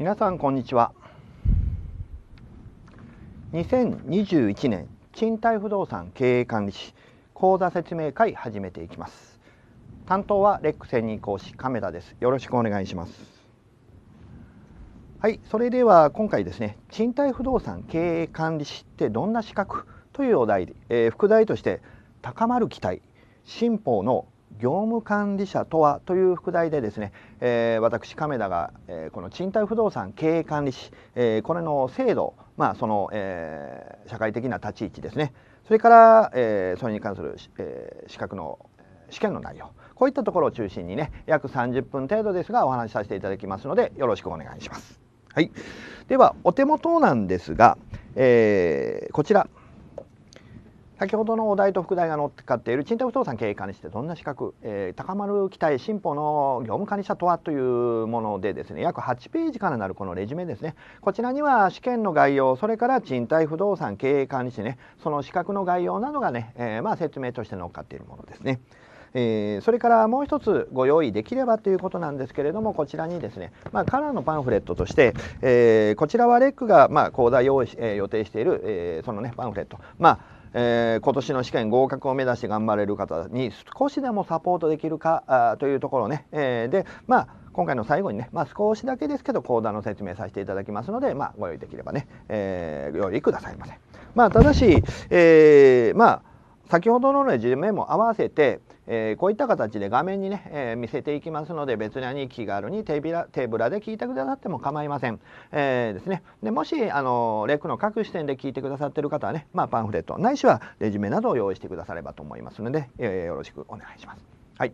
皆さんこんにちは2021年賃貸不動産経営管理士講座説明会始めていきます担当はレック専任講師亀田ですよろしくお願いしますはいそれでは今回ですね賃貸不動産経営管理士ってどんな資格というお題、で、えー、副題として高まる期待新法の業務管理者とはという副題でですね、えー、私亀田が、えー、この賃貸不動産経営管理士、えー、これの制度、まあそのえー、社会的な立ち位置ですねそれから、えー、それに関する、えー、資格の試験の内容こういったところを中心にね約30分程度ですがお話しさせていただきますのでよろしくお願いします。はい、ではお手元なんですが、えー、こちら先ほどのお題と副題が載っかっている賃貸不動産経営管理士ってどんな資格、えー、高まる期待進歩の業務管理者とはというものでですね約8ページからなるこのレジュメですねこちらには試験の概要それから賃貸不動産経営管理士ねその資格の概要などがね、えー、まあ、説明として載っかっているものですね。えー、それからもう一つご用意できればということなんですけれどもこちらにですね、まあ、カラーのパンフレットとして、えー、こちらはレックが、まあ、講座用意、えー、予定している、えそのねパンフレットまあえー、今年の試験合格を目指して頑張れる方に少しでもサポートできるかというところね、えー、でまあ今回の最後にね、まあ、少しだけですけど講座の説明させていただきますので、まあ、ご用意できればね、えー、ご用意くださいませ。まあ、ただし、えー、まあ先ほどのね、ジュも合わせて、えー、こういった形で画面にね、えー、見せていきますので別に気軽に手びら手ぶらで聞いてくださっても構いません、えー、ですね、でもしあのレックの各視点で聞いてくださってる方はね、まあ、パンフレットないしはレジュメなどを用意してくださればと思いますので、えー、よろしくお願いします。はい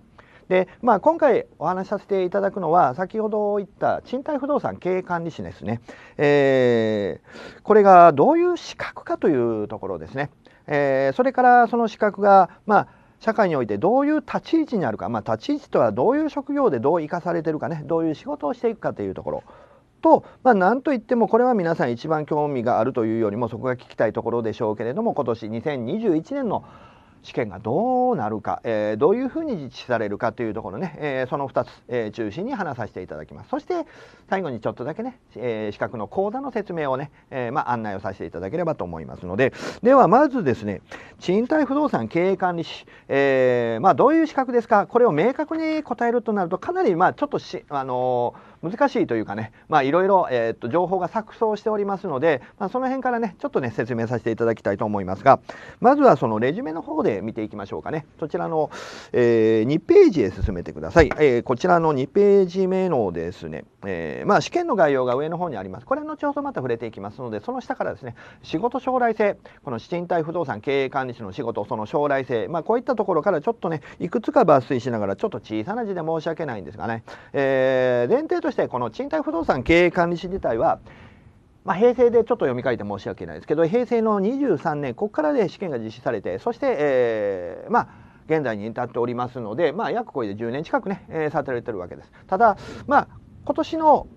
でまあ、今回お話しさせていただくのは先ほど言った賃貸不動産経営管理士ですね、えー、これがどういう資格かというところですね、えー、それからその資格が、まあ社会においてどういう立ち位置にあるか、まあ、立ち位置とはどういう職業でどう生かされてるかねどういう仕事をしていくかというところと、まあ、なんといってもこれは皆さん一番興味があるというよりもそこが聞きたいところでしょうけれども今年2021年の試験がどうなるか、えー、どういうふうに実施されるかというところね、えー、その2つ、えー、中心に話させていただきますそして最後にちょっとだけね、え資格の講座の説明をね、えまあ、案内をさせていただければと思いますのでではまずですね賃貸不動産経営管理士、えまあ、どういう資格ですかこれを明確に答えるとなるとかなりまあちょっとしあのー難しいというかねまあいろいろ、えー、っと情報が錯綜しておりますので、まあ、その辺からねちょっとね説明させていただきたいと思いますがまずはそのレジュメの方で見ていきましょうかねそちらの、えー、2ページへ進めてください、えー、こちらの2ページ目のですねえー、まあ、試験の概要が上の方にあります。これ後ほどまた触れていきますので、その下からですね、仕事将来性、この賃貸不動産経営管理士の仕事、その将来性、まあ、こういったところからちょっとね、いくつか抜粋しながら、ちょっと小さな字で申し訳ないんですがね、えー、前提としてこの賃貸不動産経営管理士自体は、まあ、平成でちょっと読み替えて申し訳ないですけど、平成の23年、ここからで試験が実施されて、そして、えー、まあ、現在に至っておりますので、まあ、約これで10年近くね、えー、されてるわけです。ただ、まあ、今年の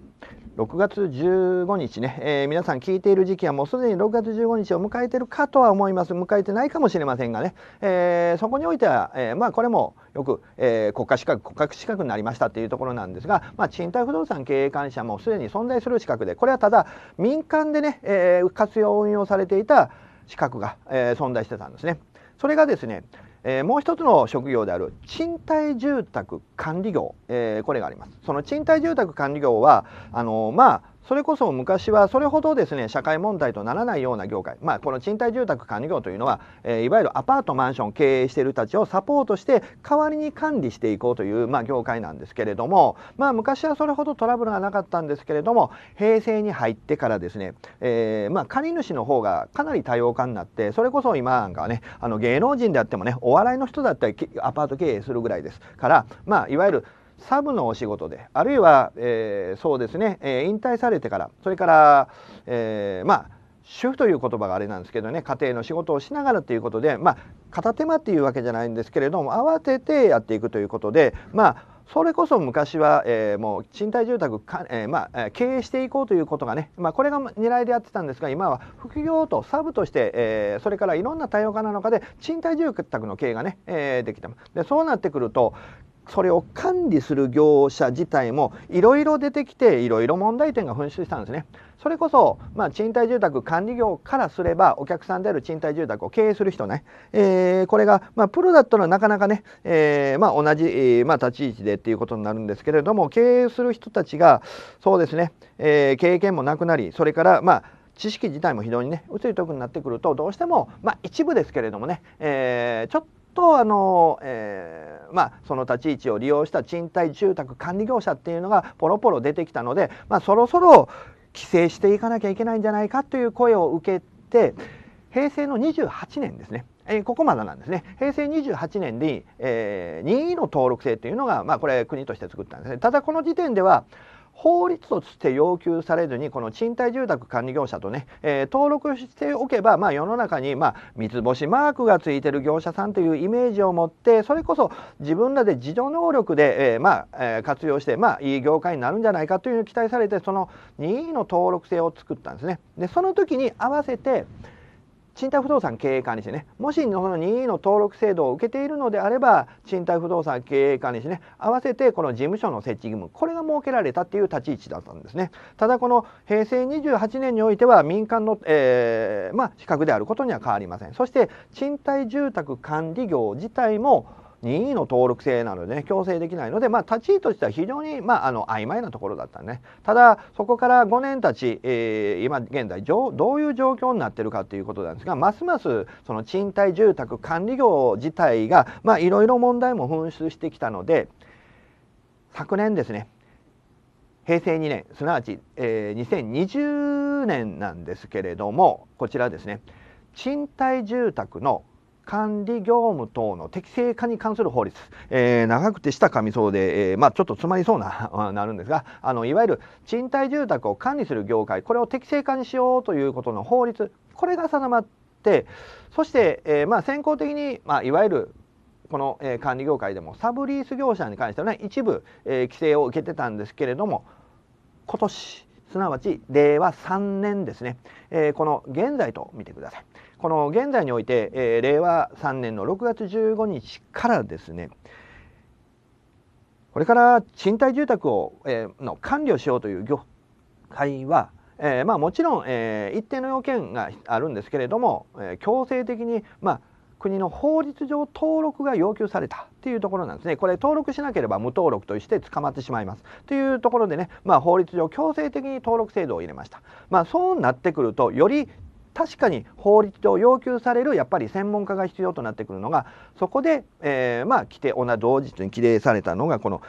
6月15日ね、えー、皆さん聞いている時期はもうすでに6月15日を迎えてるかとは思います迎えてないかもしれませんがね、えー、そこにおいては、えー、まあこれもよく、え国家資格国家資格になりましたっていうところなんですが、まあ、賃貸不動産経営管理者もすでに存在する資格でこれはただ民間でね、え活用運用されていた資格が、え存在してたんですね。それがですね、えー、もう一つの職業である賃貸住宅管理業、えー、これがありますその賃貸住宅管理業はあのまあそれこそ昔はそれほどですね社会問題とならないような業界、まあ、この賃貸住宅管理業というのは、えー、いわゆるアパートマンション経営している人たちをサポートして代わりに管理していこうという、まあ、業界なんですけれども、まあ、昔はそれほどトラブルがなかったんですけれども平成に入ってからですね、えー、まあ、借り主の方がかなり多様化になってそれこそ今なんかはねあの芸能人であってもねお笑いの人だったりアパート経営するぐらいですから、まあ、いわゆるサブのお仕事であるいは、えー、そうですね、えー、引退されてからそれから、えー、まあ主婦という言葉があれなんですけどね家庭の仕事をしながらということで、まあ、片手間っていうわけじゃないんですけれども慌ててやっていくということでまあそれこそ昔は、えー、もう賃貸住宅か、えー、まあ、経営していこうということがね、まあ、これが狙いでやってたんですが今は副業とサブとして、えー、それからいろんな多様化なのかで賃貸住宅の経営がね、えできたでそうなってくるとそれを管理する業者自体もいろいろ出てきていろいろ問題点が噴出したんですね。それこそ、まあ、賃貸住宅管理業からすればお客さんである賃貸住宅を経営する人ね、えー、これが、まあ、プロだったらなかなかね、えーまあ、同じ、えーまあ、立ち位置でっていうことになるんですけれども経営する人たちがそうですね、えー、経験もなくなりそれからまあ知識自体も非常にね移り得になってくるとどうしても、まあ、一部ですけれどもね、えー、ちょっとあの、えー、まあ、その立ち位置を利用した賃貸住宅管理業者っていうのがポロポロ出てきたので、まあ、そろそろ規制していかなきゃいけないんじゃないかという声を受けて平成の28年ですねえここまでなんですね平成28年に、えー、任意の登録制というのが、まあ、これ国として作ったんですねただこの時点では法律として要求されずにこの賃貸住宅管理業者とね、えー、登録しておけば、まあ、世の中に、まあ、三つ星マークがついてる業者さんというイメージを持ってそれこそ自分らで自助能力で、えー、まあ、えー、活用して、まあ、いい業界になるんじゃないかというのを期待されてその任意の登録制を作ったんですね。でその時に合わせて賃貸不動産経営管理士ねもしその任意の登録制度を受けているのであれば賃貸不動産経営管理士ね合わせてこの事務所の設置義務これが設けられたっていう立ち位置だったんですねただこの平成28年においては民間の、えー、まあ資格であることには変わりませんそして賃貸住宅管理業自体も任意の登録制なので、ね、強制できないので、まあ、立ち位としては非常に、まあ、あの曖昧なところだったねただそこから5年たち、えー、今現在どういう状況になってるかということなんですがますますその賃貸住宅管理業自体がいろいろ問題も噴出してきたので昨年ですね平成2年すなわち、えー、2020年なんですけれどもこちらですね賃貸住宅の管理業務等の適正化に関する法律、えー、長くてしたかみそうで、えー、まあ、ちょっと詰まりそうな なるんですがあのいわゆる賃貸住宅を管理する業界これを適正化にしようということの法律これが定まってそして、えー、まあ、先行的に、まあ、いわゆるこの、え管理業界でもサブリース業者に関してはね一部、え規制を受けてたんですけれども今年すなわち令和3年ですね、えこの現在と見てください。この現在において、えー、令和3年の6月15日からですねこれから賃貸住宅を、えー、の管理をしようという業界は、えー、まあ、もちろん、え一定の要件があるんですけれども、え強制的に、まあ、国の法律上登録が要求されたっていうところなんですねこれ登録しなければ無登録として捕まってしまいますというところでね、まあ、法律上強制的に登録制度を入れました、まあ、そうなってくるとより確かに法律上要求されるやっぱり専門家が必要となってくるのがそこで、えー、まあ規定同じ同日に規定されたのがこの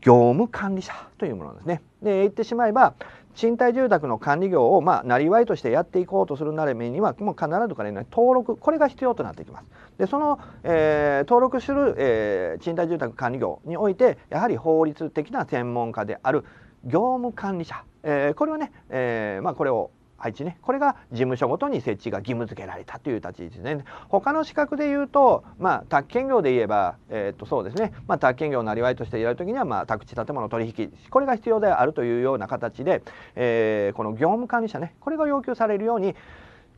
業務管理者というものですね。で言ってしまえば賃貸住宅の管理業をまあ生りとしてやっていこうとするなれめにはもう必ずからね登録これが必要となってきます。でその、えー、登録する、えー、賃貸住宅管理業においてやはり法律的な専門家である業務管理者、えー、これはね、えーまあ、これを配置ねこれが事務所ごとに設置が義務付けられたという立ち位置ですね他の資格で言うとまあ宅建業で言えば、えー、っとそうですね、まあ、宅建業のりとしてやるときには、まあ、宅地建物取引これが必要であるというような形で、えー、この業務管理者ねこれが要求されるように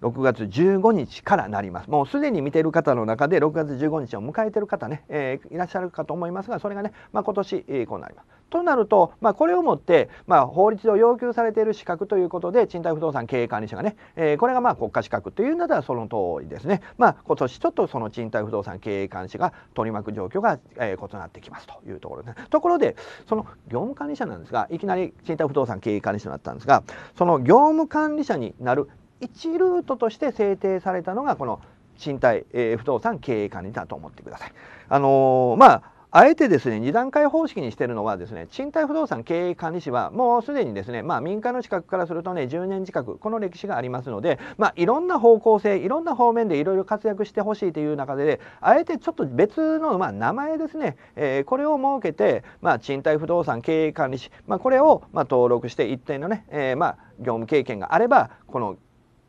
6月15日からなりますもうすでに見ている方の中で6月15日を迎えている方ね、えー、いらっしゃるかと思いますがそれがね、まあ、今年、えー、こうなります。となると、まあ、これをもって、まあ、法律上要求されている資格ということで賃貸不動産経営管理者がね、えー、これがまあ国家資格というのではその通りですね、まあ、今年ちょっとその賃貸不動産経営管理者が取り巻く状況が、えー、異なってきますというところです、ね、ところでその業務管理者なんですがいきなり賃貸不動産経営管理者になったんですがその業務管理者になる1ルートとして制定されたのがこの賃貸、えー、不動産経営管理だと思ってください。あのー、まああえてですね2段階方式にしてるのはですね賃貸不動産経営管理士はもうすでにですねまあ民間の資格からするとね10年近くこの歴史がありますのでまあいろんな方向性いろんな方面でいろいろ活躍してほしいという中であえてちょっと別のまあ名前ですね、えー、これを設けてまあ賃貸不動産経営管理士まあこれをまあ登録して一定のね、えー、まあ業務経験があればこの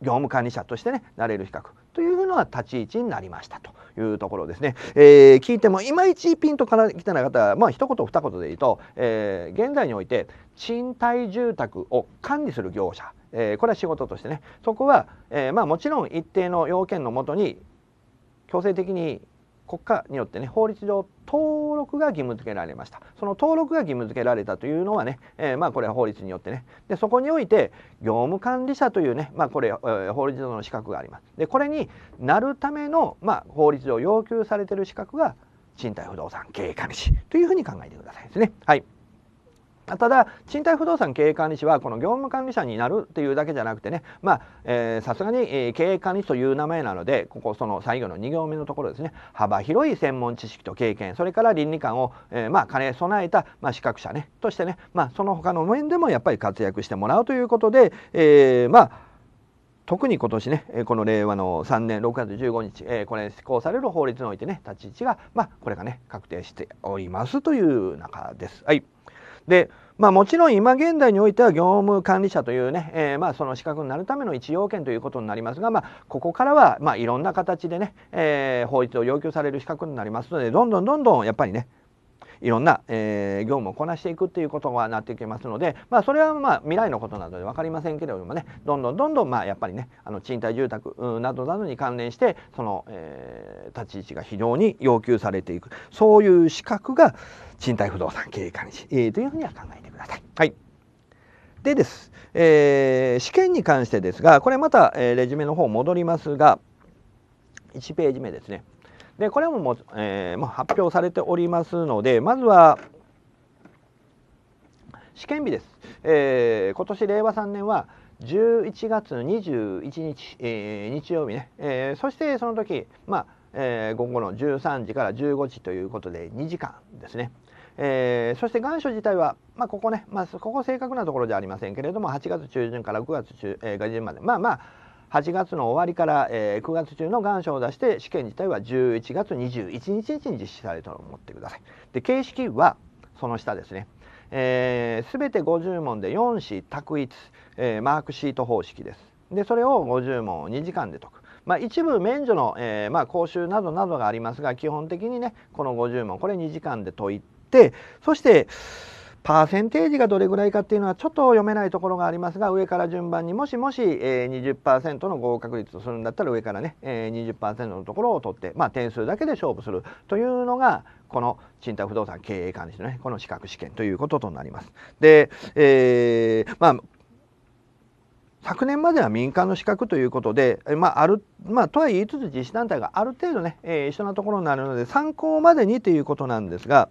業務管理者としてねなれる比較というのは立ち位置になりましたというところですね、えー、聞いてもいまいちピンとから来てない方はまあ一言二言で言うと、えー、現在において賃貸住宅を管理する業者、えー、これは仕事としてねそこは、えー、まあもちろん一定の要件のもとに強制的に国家によってね法律上登録が義務付けられましたその登録が義務付けられたというのはね、えー、まあこれは法律によってねでそこにおいて業務管理者というねまあこれ、えー、法律上の資格がありますでこれになるためのまあ法律上要求されてる資格が賃貸不動産経営管理士というふうに考えてくださいですねはい。ただ賃貸不動産経営管理士はこの業務管理者になるっていうだけじゃなくてねまあさすがに、経営管理士という名前なのでここその最後の2行目のところですね幅広い専門知識と経験それから倫理観を、えー、まあ兼ね備えた、まあ、資格者ねとしてね、まあ、その他の面でもやっぱり活躍してもらうということで、えー、まあ特に今年ねこの令和の3年6月15日、これ施行される法律においてね立ち位置が、まあ、これがね確定しておりますという中です。はいでまあ、もちろん今現代においては業務管理者というね、えー、まあその資格になるための一要件ということになりますが、まあ、ここからはまあいろんな形でね、えー、法律を要求される資格になりますのでどんどんどんどんやっぱりね、いろんな、えー、業務をこなしていくということはなってきますので、まあ、それはまあ未来のことなどで分かりませんけれどもねどんどんどんどんまあやっぱりねあの賃貸住宅などなどに関連してその、えー、立ち位置が非常に要求されていくそういう資格が賃貸不動産経営管理士、えー、というふうには考えてください。はいでです、えー、試験に関してですがこれまた、えー、レジュメの方戻りますが1ページ目ですねでこれももう、えー、もう発表されておりますのでまずは試験日です、えー、今年令和3年は11月21日、えー、日曜日ね、えー、そしてその時、まあえー、午後の13時から15時ということで2時間ですね、えー、そして願書自体は、まあ、ここね、まあ、ここ正確なところじゃありませんけれども8月中旬から9月中、えー、下旬までまあまあ8月の終わりから、えー、9月中の願書を出して試験自体は11月21日に実施されると思ってください。で形式はその下ですね。えー、全て50問で4子択一、えー、マークシート方式です。でそれを50問を2時間で解く。まあ、一部免除の、えーまあ、講習などなどがありますが基本的にねこの50問これ2時間で解いてそしてパーセンテージがどれぐらいかっていうのはちょっと読めないところがありますが上から順番にもしもし、えー、20%の合格率とするんだったら上からね、えー、20%のところを取って、まあ、点数だけで勝負するというのがこの賃貸不動産経営管理士のねこの資格試験ということとなります。で、えー、まあ昨年までは民間の資格ということで、まあ、あるまあ、とは言いつつ実施団体がある程度ね、えー、一緒なところになるので参考までにということなんですが、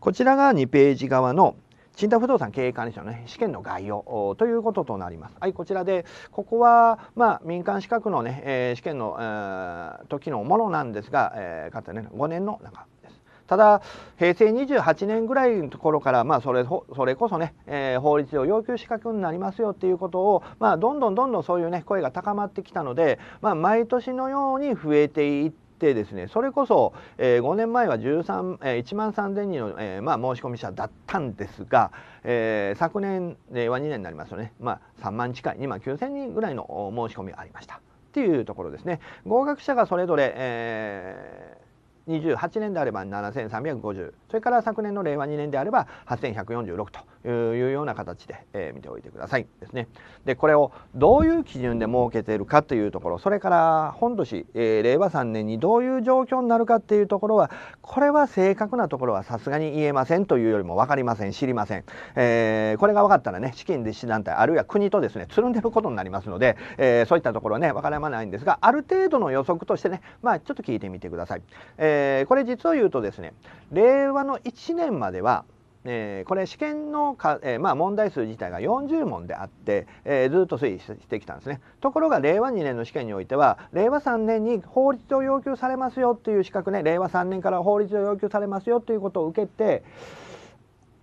こちらが2ページ側の賃貸不動産経営管理者の、ね、試験の概要ということとなります。はい、こちらで、ここは、まあ、民間資格のね、えー、試験の、えー、時のものなんですが、えー、かつてね、5年の中です。ただ、平成28年ぐらいのところから、まあ、それ、それこそね、えー、法律上要求資格になりますよっていうことを、まあ、どんどんどんどんそういうね、声が高まってきたので、まあ、毎年のように増えていって、ってですねそれこそ、えー、5年前は13、えー、1万3000人の、えー、まあ、申し込み者だったんですが、えー、昨年令和2年になりますとね、まあ、3万近い2万9000人ぐらいの申し込みがありましたっていうところですね。合格者がそれぞれ、えー28年であれば7350それから昨年の令和2年であれば8146というような形で、えー、見ておいてくださいですね。でこれをどういう基準で設けているかというところそれから本年、えー、令和3年にどういう状況になるかっていうところはこれは正確なところはさすがに言えませんというよりも分かりません知りません、えー、これが分かったらね資金実施団体あるいは国とですねつるんでることになりますので、えー、そういったところはね分からないんですがある程度の予測としてねまあちょっと聞いてみてください。えーえー、これ実を言うとですね令和の1年まではえー、これ試験のか、えー、まあ、問題数自体が40問であって、えー、ずっと推移してきたんですねところが令和2年の試験においては令和3年に法律を要求されますよっていう資格ね令和3年から法律を要求されますよということを受けて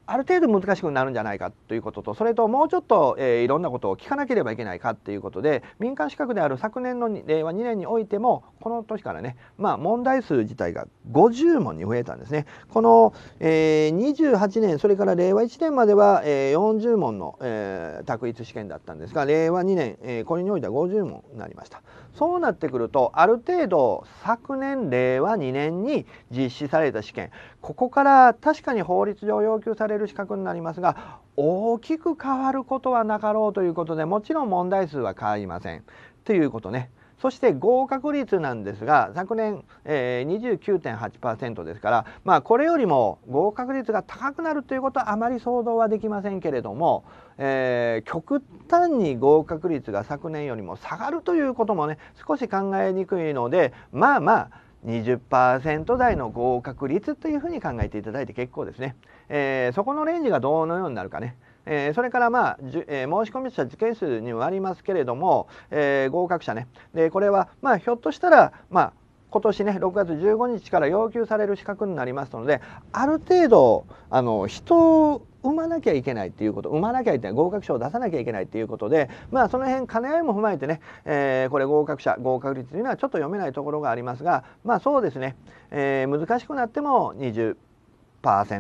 ある程度難しくなるんじゃないかということとそれともうちょっと、えー、いろんなことを聞かなければいけないかということで民間資格である昨年の令和2年においてもこの年からね、まあ、問題数自体が50問に増えたんですね。この、えー、28年それから令和1年までは、えー、40問の、えー、択一試験だったんですが令和2年、えー、これにおいては50問になりました。そうなってくるとある程度昨年令和2年に実施された試験ここから確かに法律上要求されるれる資格になりますが大きく変わることはなかろうということでもちろん問題数は変わりませんということねそして合格率なんですが昨年、えー、29.8%ですから、まあ、これよりも合格率が高くなるということはあまり想像はできませんけれども、えー、極端に合格率が昨年よりも下がるということもね少し考えにくいのでまあまあ20%台の合格率というふうに考えていただいて結構ですね。えー、そこのレンジがどのようになるかね、えー、それから、まあじえー、申し込み者受験数にもありますけれども、え合格者ねでこれは、まあ、ひょっとしたら、まあ、今年ね6月15日から要求される資格になりますのである程度あの人を産まなきゃいけないっていうこと産まなきゃいけない合格証を出さなきゃいけないっていうことでまあその辺兼ね合いも踏まえてね、えー、これ合格者合格率というのはちょっと読めないところがありますがまあそうですね、えー、難しくなっても20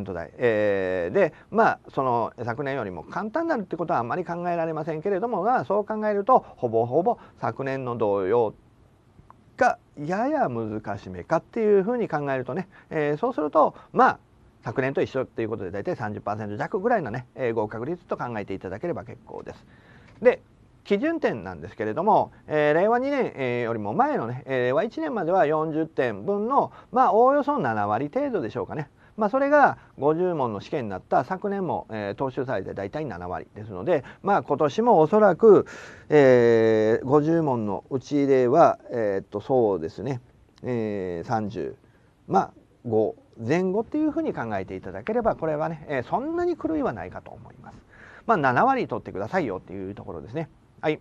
ト台、えー、でまあその昨年よりも簡単になるってことはあんまり考えられませんけれども、まあ、そう考えるとほぼほぼ昨年の同様がやや難しめかっていうふうに考えるとね、えー、そうするとまあ昨年と一緒っていうことで大体30%弱ぐらいのね、えー、合格率と考えていただければ結構です。で基準点なんですけれども、えー、令和2年、えー、よりも前のね、えー、令和1年までは40点分のまあおおよそ7割程度でしょうかね、まあ、それが50問の試験になった昨年も、えー、踏襲されて大体7割ですので、まあ、今年もおそらく、えー、50問のうちでは、えー、っとそうですね、えー、30まあ5前後っていうふうに考えていただければこれはね、えー、そんなに狂いはないかと思います。まあ、7割取ってくださいよっていうところですね。はい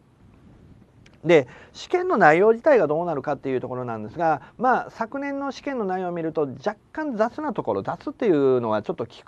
で試験の内容自体がどうなるかっていうところなんですが、まあ、昨年の試験の内容を見ると若干雑なところ雑っていうのはちょっと聞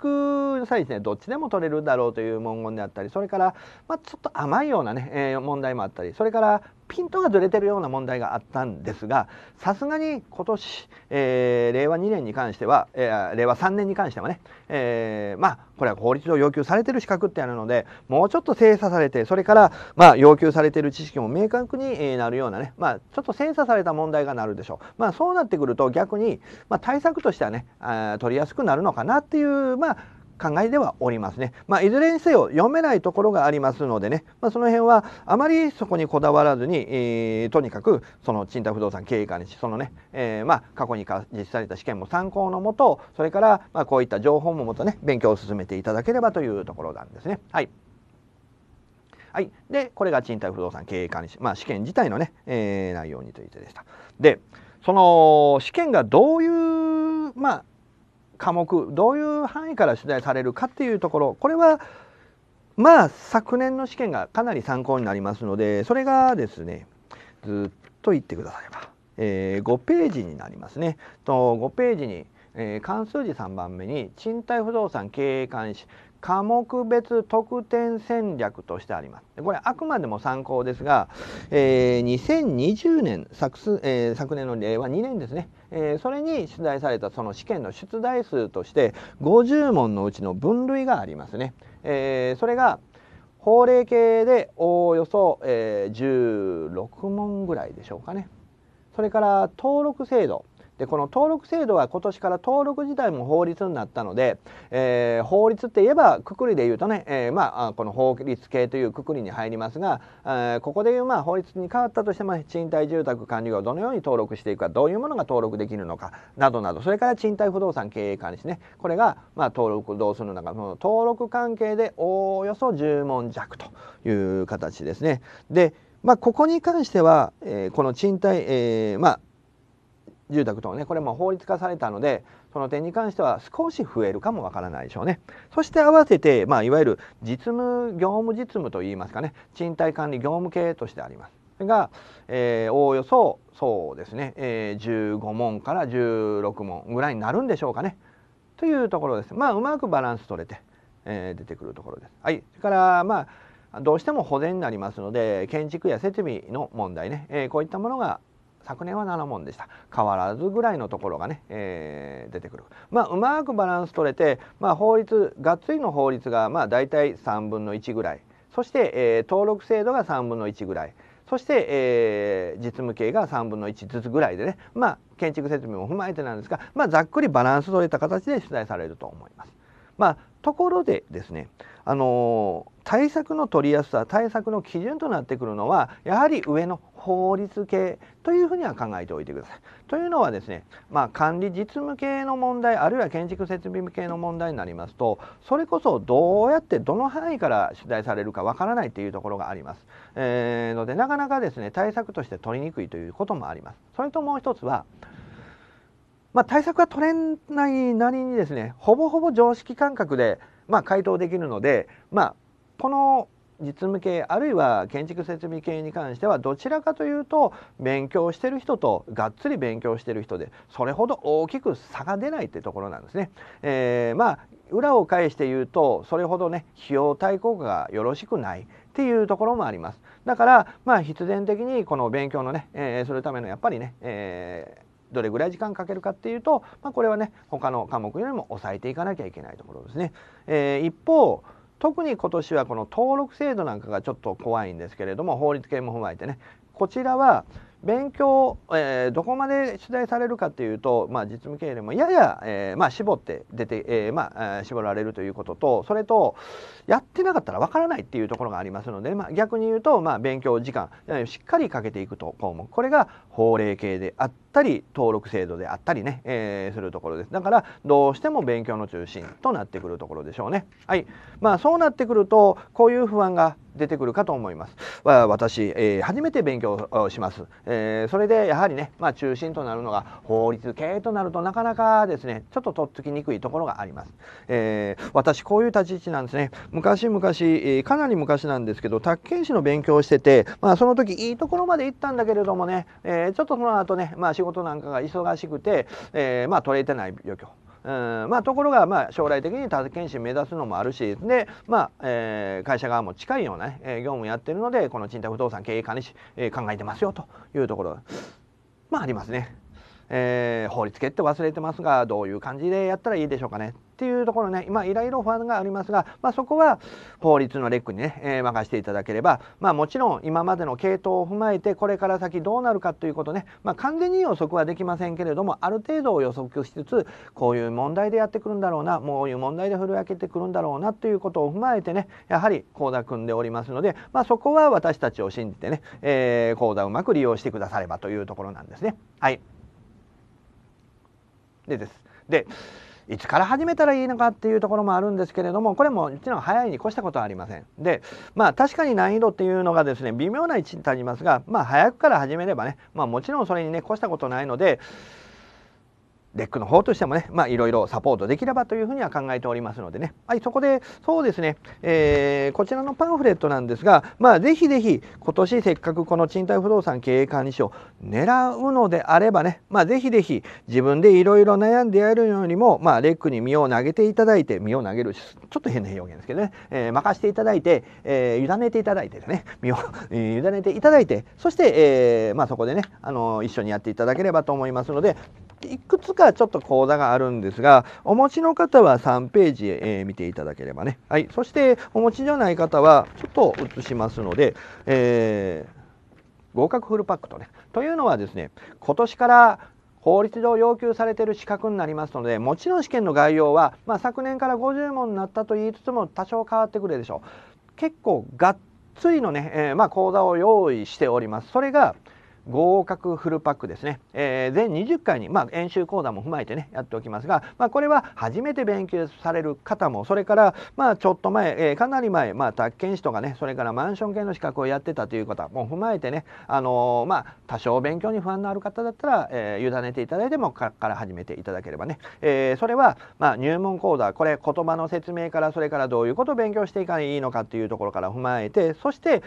く際ですねどっちでも取れるだろうという文言であったりそれから、まあ、ちょっと甘いようなね、えー、問題もあったりそれから、ピントがずれてるような問題があったんですがさすがに今年、えー、令和2年に関しては、えー、令和3年に関してはね、えー、まあこれは法律上要求されてる資格ってあるのでもうちょっと精査されてそれからまあ要求されてる知識も明確になるようなねまあちょっと精査された問題がなるでしょう。まあそうなってくると逆に、まあ、対策としてはねあ取りやすくなるのかなっていうまあ考えではおりますね。まあ、いずれにせよ読めないところがありますのでね、まあ、その辺はあまりそこにこだわらずに、えー、とにかくその賃貸不動産経営管理士そのね、えー、まあ、過去に実施された試験も参考のもとそれからまこういった情報ももとね勉強を進めていただければというところなんですね。はい。はい、でこれが賃貸不動産経営管理士、まあ、試験自体のね、えー、内容についてでした。でその試験がどういう、まあ、科目どういう範囲から出題されるかっていうところこれはまあ昨年の試験がかなり参考になりますのでそれがですねずっと言ってくだされば、えー、5ページになりますね。と5ページにえー、関数字3番目に賃貸不動産経営監視、科目別得点戦略としてあります。これあくまでも参考ですが、えー、2020年昨,、えー、昨年の令和2年ですね、えー、それに出題されたその試験の出題数として50問のうちの分類がありますね。えー、それが法令系でおおよそ、えー、16問ぐらいでしょうかね。それから登録制度でこの登録制度は今年から登録自体も法律になったので、えー、法律って言えばくくりで言うとね、えー、まあこの法律系というくくりに入りますが、えー、ここでいうまあ法律に変わったとしても賃貸住宅管理業をどのように登録していくかどういうものが登録できるのかなどなどそれから賃貸不動産経営管理士ねこれがまあ登録どうするのかその登録関係でおおよそ10問弱という形ですね。でまあ、ここに関しては、えー、この賃貸、えーまあ、住宅等ねこれも法律化されたのでその点に関しては少し増えるかもわからないでしょうねそして合わせて、まあ、いわゆる実務業務実務といいますかね賃貸管理業務系としてありますが、えー、おおよそそうですね、えー、15問から16問ぐらいになるんでしょうかねというところですまあうまくバランス取れて、えー、出てくるところですはいそれからまあどうしても保全になりますので建築や設備の問題ね、えー、こういったものが昨年は7問でした変わらずぐらいのところがね、えー、出てくる、まあ、うまくバランス取れて、まあ、法律がっつりの法律がまあ大体3分の1ぐらいそして、えー、登録制度が3分の1ぐらいそして、えー、実務系が3分の1ずつぐらいでね、まあ、建築設備も踏まえてなんですが、まあ、ざっくりバランス取れた形で出題されると思います。まあ、ところでですね、あのー、対策の取りやすさ対策の基準となってくるのはやはり上の法律系というふうには考えておいてください。というのはですね、まあ、管理実務系の問題あるいは建築設備系の問題になりますとそれこそどうやってどの範囲から取材されるかわからないというところがあります、えー、のでなかなかですね対策として取りにくいということもあります。それともう一つはまあ、対策が取れないなりにですねほぼほぼ常識感覚で、まあ、回答できるので、まあ、この実務系あるいは建築設備系に関してはどちらかというと勉強してる人とがっつり勉強してる人でそれほど大きく差が出ないってところなんですね。えー、まあ裏を返して言うとそれほどね費用対効果がよろしくないっていうところもあります。だからまあ必然的にこの勉強のね、えー、するためのやっぱりね、えーどれぐらい時間かけるかっていうと、まあ、これはね他の科目よりも抑えていかなきゃいけないところですね。えー、一方特に今年はこの登録制度なんかがちょっと怖いんですけれども法律系も踏まえてねこちらは勉強、えー、どこまで取材されるかっていうと、まあ、実務経営もやや、えーまあ、絞って出て、えーまあ、絞られるということとそれとやってなかったらわからないっていうところがありますので、まあ、逆に言うと、まあ、勉強時間しっかりかけていくと項目これが法令系であったり登録制度であったりね、えー、するところですだからどうしても勉強の中心となってくるところでしょうねはいまあそうなってくるとこういう不安が出てくるかと思います私、えー、初めて勉強します、えー、それでやはりね、まあ、中心となるのが法律系となるとなかなかですねちょっととっつきにくいところがあります、え私こういう立ち位置なんですね昔々かなり昔なんですけど宅建士の勉強をしててまあその時いいところまで行ったんだけれどもね、ええちょっとその後ね、まあ、仕事なんかが忙しくて、えー、まあ、取れてない状況。うんまあ、ところが、まあ、将来的に他県市目指すのもあるしで、まあえー、会社側も近いような、ね、えー、業務をやってるのでこの賃貸不動産経営管理士、えー、考えてますよというところまあありますね。えー、法律系って忘れてますがどういう感じでやったらいいでしょうかねっていうところね、まあ、いろいろ不安がありますが、まあ、そこは法律のレックにね、えー、任せていただければ、まあ、もちろん今までの系統を踏まえてこれから先どうなるかということね、まあ、完全に予測はできませんけれどもある程度を予測しつつこういう問題でやってくるんだろうなこういう問題で振り分けてくるんだろうなということを踏まえてねやはり講座組んでおりますので、まあ、そこは私たちを信じてね、えー、講座をうまく利用してくださればというところなんですね。はい、でです。でいつから始めたらいいのかっていうところもあるんですけれどもこれももちろん早いに越したことはありませんでまあ確かに難易度っていうのがですね微妙な位置に足りますがまあ早くから始めればねまあもちろんそれにね越したことないのでレックの方としてもね、まあ、いろいろサポートできればというふうには考えておりますのでね、はい、そこでそうですね、えー、こちらのパンフレットなんですが、まあ、ぜひぜひ今年せっかくこの賃貸不動産経営管理士を狙うのであればね、まあ、ぜひぜひ自分でいろいろ悩んでやるよりも、まあ、レックに身を投げていただいて身を投げるちょっと変な表現ですけどね、えー、任せていただいて、えー、委ねていただいてね身を委ねていただいてそして、えーまあ、そこでねあの一緒にやっていただければと思いますのでいくつかちょっと講座があるんですが、お持ちの方は3ページ、えー、見ていただければね。はい。そして、お持ちじゃない方は、ちょっと移しますので、えー、合格フルパックとね。というのはですね、今年から法律上要求されている資格になりますのでもちろん試験の概要は、まあ、昨年から50問になったと言いつつも多少変わってくるでしょう結構がっつりのね、えー、まあ、講座を用意しておりますそれが合格フルパックですね、えー、全20回に、まあ、演習講座も踏まえてねやっておきますが、まあ、これは初めて勉強される方もそれから、まあ、ちょっと前、えー、かなり前、まあ、宅建士とかねそれからマンション系の資格をやってたという方も踏まえてね、あのー、まあ、多少勉強に不安のある方だったら、えー、委ねていただいてもから始めていただければね、えー、それは、まあ、入門講座これ言葉の説明からそれからどういうことを勉強していかないいのかっていうところから踏まえてそして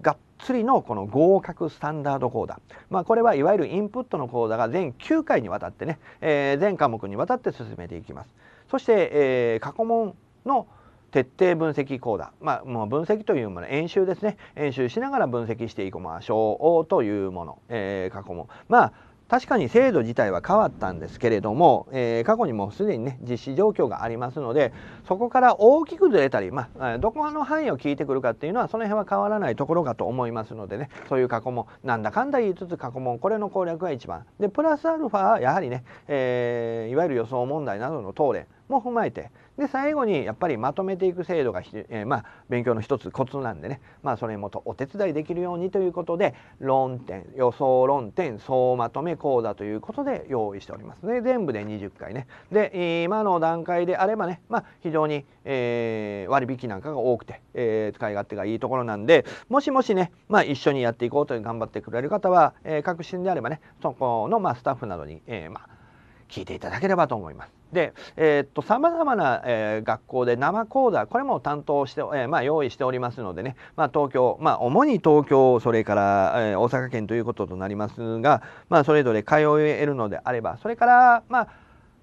がっつりのこの合格スタンダード講座、まあ、これはいわゆるインプットの講座が全9回にわたってね、えー、全科目にわたって進めていきます。そして、えー、過去問の徹底分析講座、まあ、もう分析というもの演習ですね演習しながら分析していきましょうというもの、えー、過去問まあ確かに制度自体は変わったんですけれども、えー、過去にもすでにね実施状況がありますのでそこから大きくずれたり、まあ、どこの範囲を聞いてくるかっていうのはその辺は変わらないところかと思いますのでねそういう過去問なんだかんだ言いつつ過去問これの攻略が一番でプラスアルファはやはりね、えー、いわゆる予想問題などの答練も踏まえてで最後にやっぱりまとめていく制度が、えー、まあ、勉強の一つコツなんでね、まあ、それもとお手伝いできるようにということで論点予想論点総まとめ講座ということで用意しておりますね全部で20回ねで今の段階であればね、まあ、非常に、えー、割引なんかが多くて、えー、使い勝手がいいところなんでもしもしね、まあ、一緒にやっていこうという頑張ってくれる方は、え確信であればねそこの、まスタッフなどに、えま聞いていただければと思います。で、えー、っと、な、えー、学校で生講座、これも担当して、えー、まあ、用意しておりますのでね、まあ、東京、まあ、主に東京、それから、えー、大阪県ということとなりますが、まあ、それぞれ通えるのであれば、それから、まあ、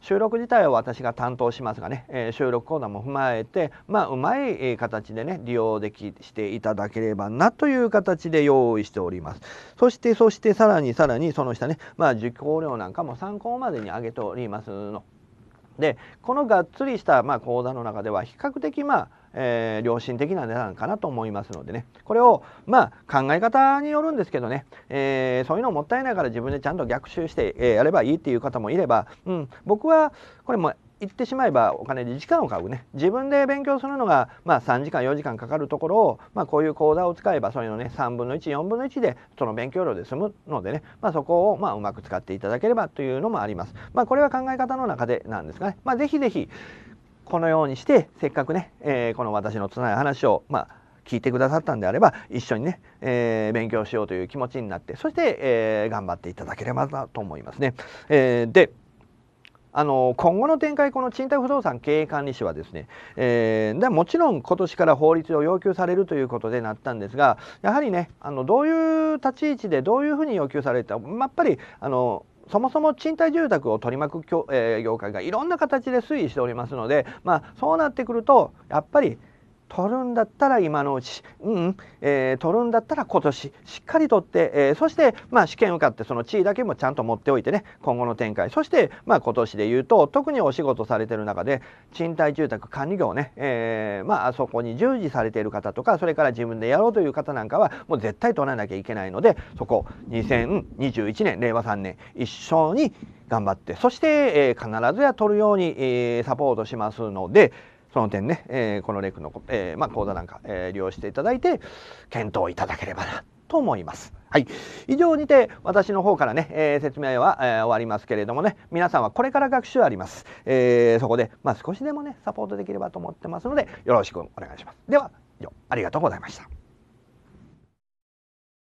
収録自体は私が担当しますがね、えー、収録コーナーも踏まえて、まあ、うまい形でね、利用できしていただければなという形で用意しております。そして、そして、さらにさらに、その下ね、まあ、受講料なんかも参考までに上げておりますのでこのがっつりした、まあ、講座の中では比較的まあえー、良心的な値段かなと思いますのでねこれをまあ考え方によるんですけどね、えー、そういうのもったいないから自分でちゃんと逆襲して、えー、やればいいっていう方もいれば、うん、僕はこれも言ってしまえばお金で時間を買うね自分で勉強するのが、まあ、3時間4時間かかるところを、まあ、こういう講座を使えばそれのね3分の14分の1でその勉強量で済むのでね、まあ、そこを、まあ、うまく使っていただければというのもあります。まあ、これは考え方の中でなんですがね、まあ、ぜひぜひこのようにしてせっかくね、えー、この私のつない話を、まあ、聞いてくださったんであれば一緒にね、えー、勉強しようという気持ちになってそして、えー、頑張っていただければなと思いますね。えー、であの今後の展開この賃貸不動産経営管理士はですね、えー、もちろん今年から法律を要求されるということでなったんですがやはりねあのどういう立ち位置でどういうふうに要求された、やっぱりあのそもそも賃貸住宅を取り巻く業,、え業界がいろんな形で推移しておりますので、まあ、そうなってくるとやっぱり取るんだったら今のうち、うん、えー、取るんだったら今年しっかり取って、えー、そして、まあ、試験受かってその地位だけもちゃんと持っておいてね今後の展開そして、まあ、今年で言うと特にお仕事されてる中で賃貸住宅管理業ね、えー、まあそこに従事されている方とかそれから自分でやろうという方なんかはもう絶対取らなきゃいけないのでそこ2021年令和3年一緒に頑張ってそして、え必ずや取るように、えサポートしますので。その点ね、えー、このレクの、えー、まあ、講座なんか、えー、利用していただいて検討いただければなと思います。はい、以上にて私の方からね、えー、説明は、えー、終わりますけれどもね皆さんはこれから学習あります、えー、そこで、まあ、少しでもねサポートできればと思ってますのでよろしくお願いしますでは以上ありがとうございました